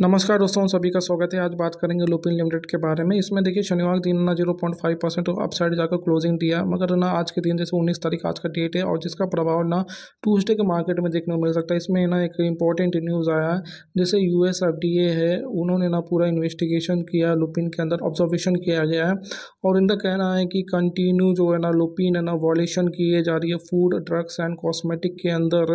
नमस्कार दोस्तों सभी का स्वागत है आज बात करेंगे लुपिन लिमिटेड के बारे में इसमें देखिए शनिवार दिन ना zero point five percent upside जाकर क्लोजिंग दिया मगर ना आज के दिन जैसे उन्नीस तारीख आज का डेट है और जिसका प्रभाव ना ट्यूसडे के मार्केट में देखने को मिल सकता है इसमें ना एक इंपॉर्टेंट न्यूज़ आया है जैसे यू एस है उन्होंने ना पूरा इन्वेस्टिगेशन किया लुपिन के अंदर ऑब्जर्वेशन किया गया है और इनका कहना है कि कंटिन्यू जो है ना लुपिन है ना वॉलेशन किए जा रही है फूड ड्रग्स एंड कॉस्मेटिक के अंदर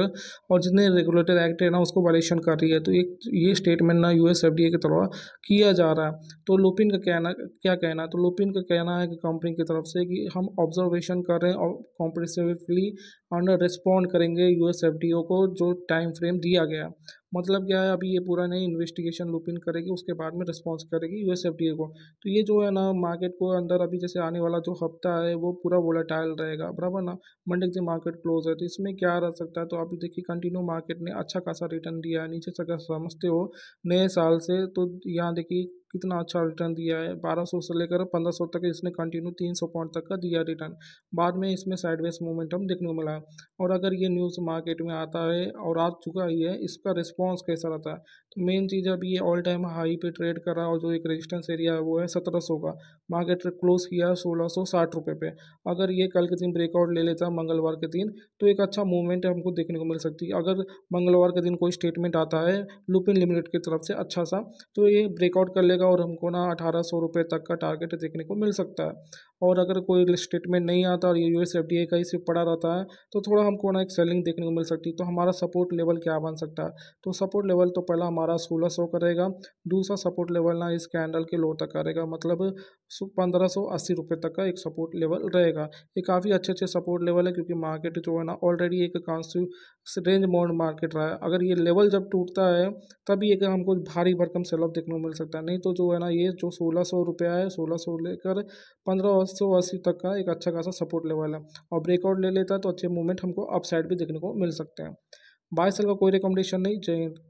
और जितने रेगुलेटर एक्ट है ना उसको वॉलेशन कर रही है तो एक ये स्टेटमेंट ना बिना यूएस एफडीए के तरफ किया जा रहा है तो लुपिन का कहना क्या कहना है तो लुपिन का कहना है कि कंपनी की तरफ से कि हम ऑब्जर्वेशन कर रहे हैं और कॉम्प्रेसिवली और रिस्पॉन्ड करेंगे यू एस को जो टाइम फ्रेम दिया गया मतलब क्या है अभी ये पूरा नहीं इन्वेस्टिगेशन लुप इन करेगी उसके बाद में रिस्पॉन्स करेगी यू एस को तो ये जो है ना मार्केट को अंदर अभी जैसे आने वाला जो हफ्ता है वो पूरा वोलाटाइल रहेगा बराबर ना मंडे से मार्केट क्लोज है तो इसमें क्या रह सकता है तो अभी देखिए कंटिन्यू मार्केट ने अच्छा खासा रिटर्न दिया है नीचे से अगर समझते हो नए साल से तो यहाँ देखिए कितना अच्छा रिटर्न दिया है 1200 से लेकर 1500 तक इसने कंटिन्यू 300 पॉइंट तक का दिया रिटर्न बाद में इसमें साइडवेज मोमेंटम देखने को मिला और अगर ये न्यूज़ मार्केट में आता है और आ चुका ही है इसका रिस्पॉन्स कैसा रहता है तो मेन चीज़ अब ये ऑल टाइम हाई पे ट्रेड कर रहा है और जो एक रजिस्टेंस एरिया है वो है सत्रह का मार्केट क्लोज किया सोलह सौ साठ रुपये पे अगर ये कल के दिन ब्रेकआउट ले लेता मंगलवार के दिन तो एक अच्छा मूवमेंट हमको देखने को मिल सकती है अगर मंगलवार के दिन कोई स्टेटमेंट आता है लुपिन लिमिटेड की तरफ से अच्छा सा तो ये ब्रेकआउट कर ले जाएगा और हमको ना अठारह सौ रुपये तक का टारगेट देखने को मिल सकता है और अगर कोई स्टेटमेंट नहीं आता और ये U S F D A का ही सिर्फ पड़ा रहता है तो थोड़ा हमको ना एक सेलिंग देखने को मिल सकती है तो हमारा सपोर्ट लेवल क्या बन सकता है तो सपोर्ट लेवल तो पहला हमारा सोलह सौ करेगा दूसरा सपोर्ट लेवल ना इस कैंडल के लो तक करेगा मतलब पंद्रह सौ अस्सी रुपये तक का एक सपोर्ट लेवल रहेगा ये काफ़ी अच्छे अच्छे सपोर्ट लेवल है क्योंकि मार्केट जो है ना ऑलरेडी एक कॉन्स्ट्यू रेंज मोड मार्केट रहा है अगर ये लेवल जब टूटता है तभी एक हमको भारी भरकम सेल ऑफ देखने को मिल सकता है नहीं तो तो जो है ना ये जो सोलह सौ रुपया है सोलह सौ लेकर पंद्रह सौ अस्सी तक का एक अच्छा खासा सपोर्ट लेवल है और ब्रेकआउट ले लेता है तो अच्छे मूवमेंट हमको अपसाइड भी देखने को मिल सकते हैं बाय सेल का कोई रिकमेंडेशन नहीं